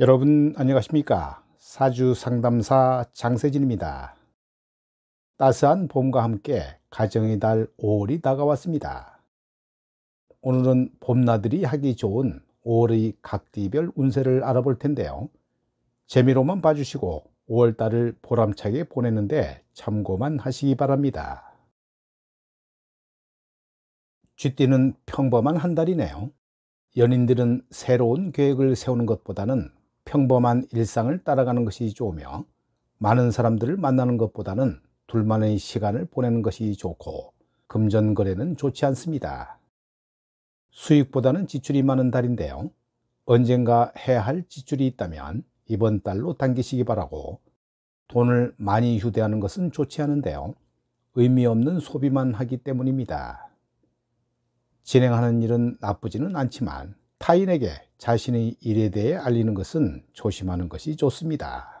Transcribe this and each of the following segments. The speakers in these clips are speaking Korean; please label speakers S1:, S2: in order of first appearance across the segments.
S1: 여러분 안녕하십니까 사주 상담사 장세진입니다 따스한 봄과 함께 가정의 달 5월이 다가왔습니다 오늘은 봄나들이 하기 좋은 5월의 각디별 운세를 알아볼 텐데요 재미로만 봐주시고 5월달을 보람차게 보내는데 참고만 하시기 바랍니다 쥐띠는 평범한 한 달이네요 연인들은 새로운 계획을 세우는 것보다는 평범한 일상을 따라가는 것이 좋으며 많은 사람들을 만나는 것보다는 둘만의 시간을 보내는 것이 좋고 금전거래는 좋지 않습니다. 수익보다는 지출이 많은 달인데요. 언젠가 해야 할 지출이 있다면 이번 달로 당기시기 바라고 돈을 많이 휴대하는 것은 좋지 않은데요. 의미 없는 소비만 하기 때문입니다. 진행하는 일은 나쁘지는 않지만 타인에게 자신의 일에 대해 알리는 것은 조심하는 것이 좋습니다.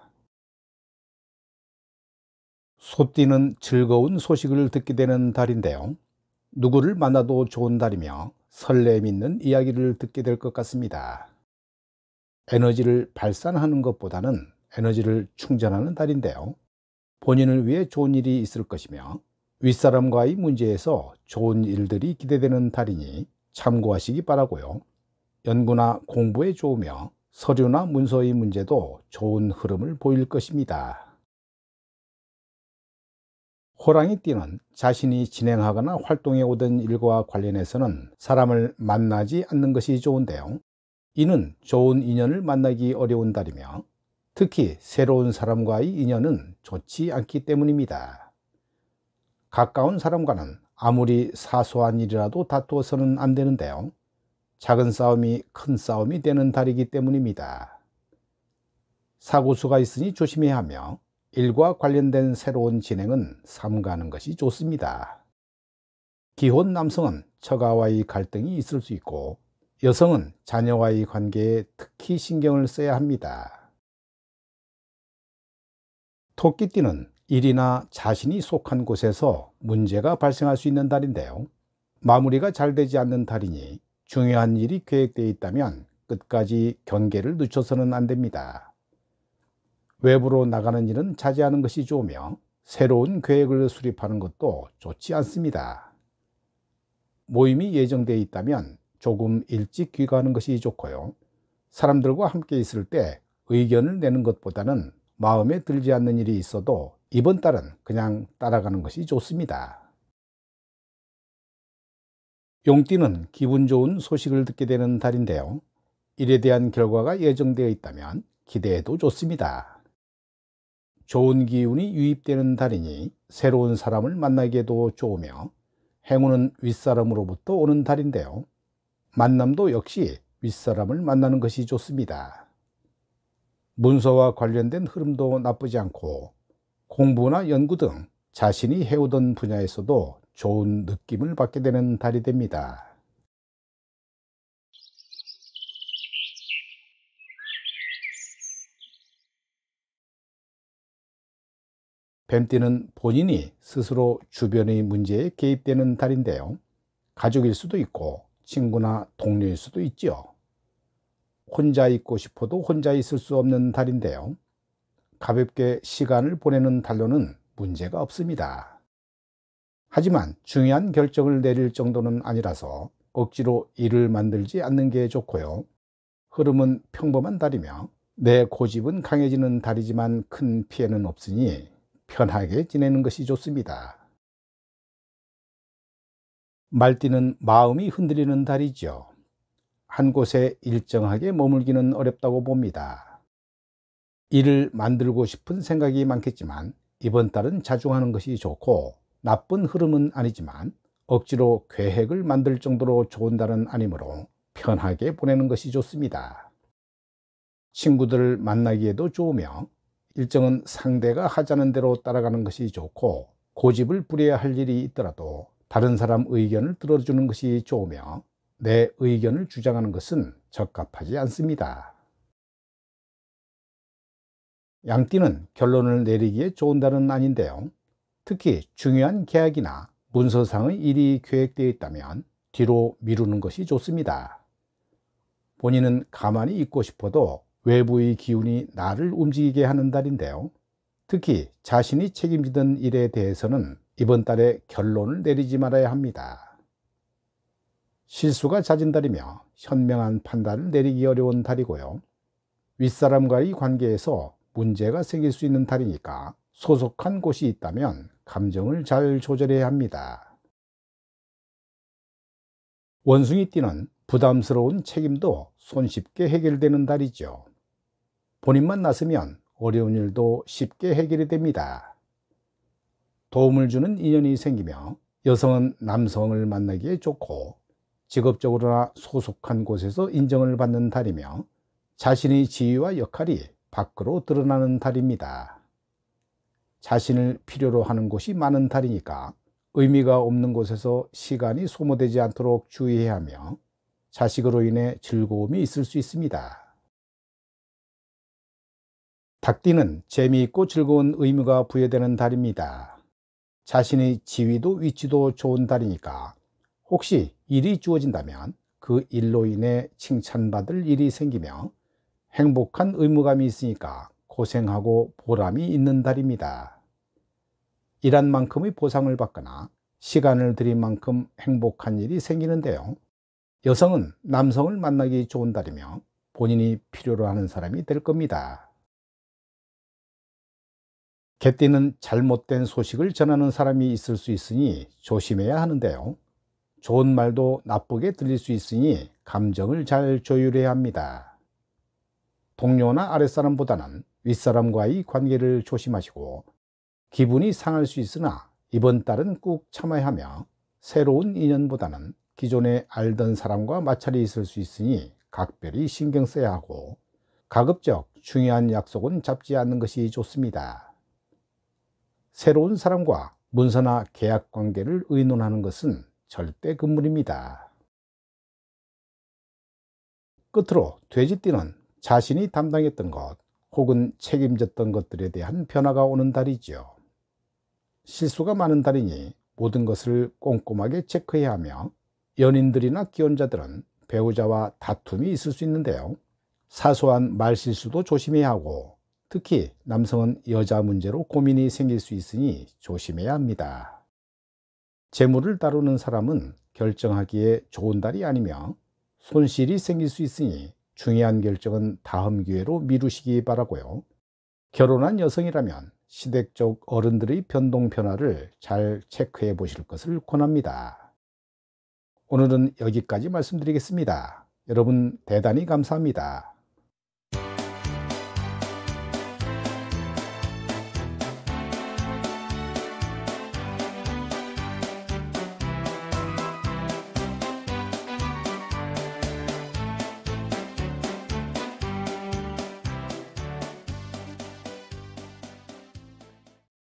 S1: 소띠는 즐거운 소식을 듣게 되는 달인데요. 누구를 만나도 좋은 달이며 설렘 있는 이야기를 듣게 될 것 같습니다. 에너지를 발산하는 것보다는 에너지를 충전하는 달인데요. 본인을 위해 좋은 일이 있을 것이며 윗사람과의 문제에서 좋은 일들이 기대되는 달이니 참고하시기 바라고요. 연구나 공부에 좋으며 서류나 문서의 문제도 좋은 흐름을 보일 것입니다. 호랑이 띠는 자신이 진행하거나 활동해 오던 일과 관련해서는 사람을 만나지 않는 것이 좋은데요. 이는 좋은 인연을 만나기 어려운 달이며 특히 새로운 사람과의 인연은 좋지 않기 때문입니다. 가까운 사람과는 아무리 사소한 일이라도 다투어서는 안 되는데요. 작은 싸움이 큰 싸움이 되는 달이기 때문입니다. 사고수가 있으니 조심해야 하며 일과 관련된 새로운 진행은 삼가하는 것이 좋습니다. 기혼 남성은 처가와의 갈등이 있을 수 있고 여성은 자녀와의 관계에 특히 신경을 써야 합니다. 토끼띠는 일이나 자신이 속한 곳에서 문제가 발생할 수 있는 달인데요. 마무리가 잘 되지 않는 달이니 중요한 일이 계획되어 있다면 끝까지 경계를 늦춰서는 안 됩니다. 외부로 나가는 일은 자제하는 것이 좋으며 새로운 계획을 수립하는 것도 좋지 않습니다. 모임이 예정되어 있다면 조금 일찍 귀가하는 것이 좋고요. 사람들과 함께 있을 때 의견을 내는 것보다는 마음에 들지 않는 일이 있어도 이번 달은 그냥 따라가는 것이 좋습니다. 용띠는 기분 좋은 소식을 듣게 되는 달인데요. 일에 대한 결과가 예정되어 있다면 기대해도 좋습니다. 좋은 기운이 유입되는 달이니 새로운 사람을 만나기에도 좋으며 행운은 윗사람으로부터 오는 달인데요. 만남도 역시 윗사람을 만나는 것이 좋습니다. 문서와 관련된 흐름도 나쁘지 않고 공부나 연구 등 자신이 해오던 분야에서도 좋은 느낌을 받게 되는 달이 됩니다. 뱀띠는 본인이 스스로 주변의 문제에 개입되는 달인데요. 가족일 수도 있고 친구나 동료일 수도 있죠 혼자 있고 싶어도 혼자 있을 수 없는 달인데요. 가볍게 시간을 보내는 달로는 문제가 없습니다. 하지만 중요한 결정을 내릴 정도는 아니라서 억지로 일을 만들지 않는 게 좋고요. 흐름은 평범한 달이며 내 고집은 강해지는 달이지만 큰 피해는 없으니 편하게 지내는 것이 좋습니다. 말띠는 마음이 흔들리는 달이죠. 한 곳에 일정하게 머물기는 어렵다고 봅니다. 일을 만들고 싶은 생각이 많겠지만 이번 달은 자중하는 것이 좋고 나쁜 흐름은 아니지만 억지로 계획을 만들 정도로 좋은 달은 아니므로 편하게 보내는 것이 좋습니다. 친구들 만나기에도 좋으며 일정은 상대가 하자는 대로 따라가는 것이 좋고 고집을 부려야 할 일이 있더라도 다른 사람 의견을 들어주는 것이 좋으며 내 의견을 주장하는 것은 적합하지 않습니다. 양띠는 결론을 내리기에 좋은 달은 아닌데요. 특히 중요한 계약이나 문서상의 일이 계획되어 있다면 뒤로 미루는 것이 좋습니다. 본인은 가만히 있고 싶어도 외부의 기운이 나를 움직이게 하는 달인데요. 특히 자신이 책임지던 일에 대해서는 이번 달에 결론을 내리지 말아야 합니다. 실수가 잦은 달이며 현명한 판단을 내리기 어려운 달이고요. 윗사람과의 관계에서 문제가 생길 수 있는 달이니까 소속한 곳이 있다면 감정을 잘 조절해야 합니다. 원숭이띠는 부담스러운 책임도 손쉽게 해결되는 달이죠. 본인만 나서면 어려운 일도 쉽게 해결이 됩니다. 도움을 주는 인연이 생기며 여성은 남성을 만나기에 좋고 직업적으로나 소속한 곳에서 인정을 받는 달이며 자신의 지위와 역할이 밖으로 드러나는 달입니다. 자신을 필요로 하는 곳이 많은 달이니까 의미가 없는 곳에서 시간이 소모되지 않도록 주의해야 하며 자식으로 인해 즐거움이 있을 수 있습니다. 닭띠는 재미있고 즐거운 의미가 부여되는 달입니다. 자신의 지위도 위치도 좋은 달이니까 혹시 일이 주어진다면 그 일로 인해 칭찬받을 일이 생기며 행복한 의무감이 있으니까 고생하고 보람이 있는 달입니다. 일한 만큼의 보상을 받거나 시간을 들인 만큼 행복한 일이 생기는데요. 여성은 남성을 만나기 좋은 달이며 본인이 필요로 하는 사람이 될 겁니다. 개띠는 잘못된 소식을 전하는 사람이 있을 수 있으니 조심해야 하는데요. 좋은 말도 나쁘게 들릴 수 있으니 감정을 잘 조율해야 합니다. 동료나 아랫사람보다는 윗사람과의 관계를 조심하시고 기분이 상할 수 있으나 이번 달은 꾹 참아야 하며 새로운 인연보다는 기존에 알던 사람과 마찰이 있을 수 있으니 각별히 신경 써야 하고 가급적 중요한 약속은 잡지 않는 것이 좋습니다. 새로운 사람과 문서나 계약 관계를 의논하는 것은 절대 금물입니다. 끝으로 돼지띠는 자신이 담당했던 것, 혹은 책임졌던 것들에 대한 변화가 오는 달이지요. 실수가 많은 달이니 모든 것을 꼼꼼하게 체크해야 하며 연인들이나 기혼자들은 배우자와 다툼이 있을 수 있는데요. 사소한 말실수도 조심해야 하고 특히 남성은 여자 문제로 고민이 생길 수 있으니 조심해야 합니다. 재물을 다루는 사람은 결정하기에 좋은 달이 아니며 손실이 생길 수 있으니 중요한 결정은 다음 기회로 미루시기 바라고요. 결혼한 여성이라면 시댁적 어른들의 변동 변화를 잘 체크해 보실 것을 권합니다. 오늘은 여기까지 말씀드리겠습니다. 여러분 대단히 감사합니다.